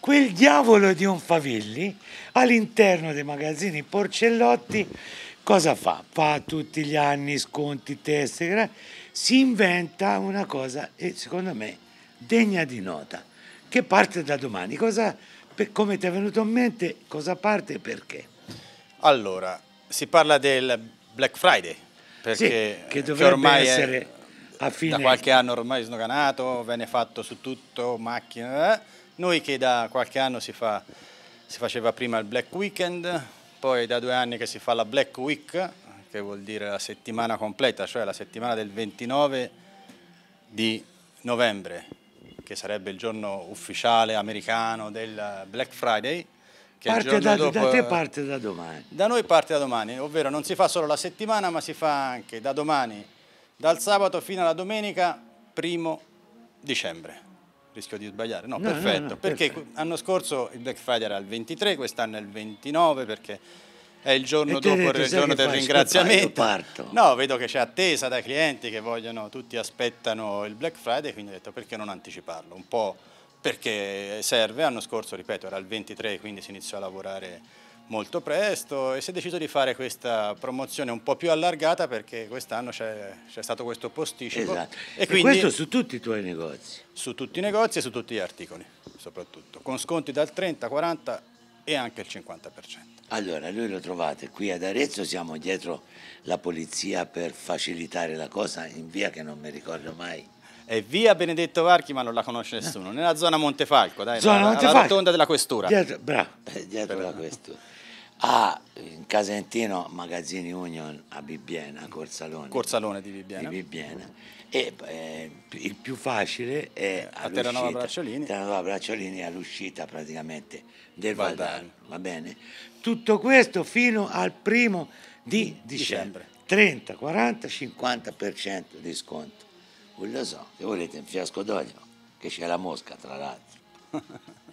quel diavolo di un Favilli all'interno dei magazzini Porcellotti cosa fa? Fa tutti gli anni sconti, teste, eh? si inventa una cosa e secondo me degna di nota che parte da domani. Cosa, come ti è venuto in mente? Cosa parte e perché? Allora, si parla del Black Friday perché sì, eh, che dovrebbe che ormai essere è da qualche anno ormai sdoganato, viene fatto su tutto, macchina. Eh? Noi che da qualche anno si, fa, si faceva prima il Black Weekend, poi da due anni che si fa la Black Week, che vuol dire la settimana completa, cioè la settimana del 29 di novembre, che sarebbe il giorno ufficiale americano del Black Friday. parte da, dopo, da te parte da domani. Da noi parte da domani, ovvero non si fa solo la settimana, ma si fa anche da domani dal sabato fino alla domenica primo dicembre. Rischio di sbagliare, no, no perfetto, no, no, perché perfetto. l'anno scorso il Black Friday era il 23, quest'anno è il 29 perché è il giorno te, dopo il giorno del fai, ringraziamento. Parto. No, vedo che c'è attesa dai clienti che vogliono, tutti aspettano il Black Friday, quindi ho detto perché non anticiparlo, un po' perché serve, l'anno scorso ripeto era il 23, quindi si iniziò a lavorare molto presto e si è deciso di fare questa promozione un po' più allargata perché quest'anno c'è, stato questo posticipo. Esatto. E, e questo su tutti i tuoi negozi? Su tutti i negozi e su tutti gli articoli, soprattutto, con sconti dal 30, 40 e anche il 50%. Allora, lui lo trovate qui ad Arezzo, siamo dietro la polizia per facilitare la cosa in via che non mi ricordo mai. È via Benedetto Varchi, ma non la conosce nessuno, nella zona Montefalco, dai, zona alla, Montefalco. la rotonda della questura. Dietro, bravo, eh, dietro Però... la questura. Ah, in Casentino, Magazzini Union a Bibbiena, Corsalone. Corsalone di Bibbiena. Di Bibbiena. E eh, il più facile è eh, a Terranova Bracciolini. Terranova Bracciolini all'uscita praticamente del Valdano, va bene? Tutto questo fino al primo di dicembre. dicembre. 30, 40, 50% di sconto. Non lo so, se volete un fiasco d'olio, che c'è la mosca tra l'altro.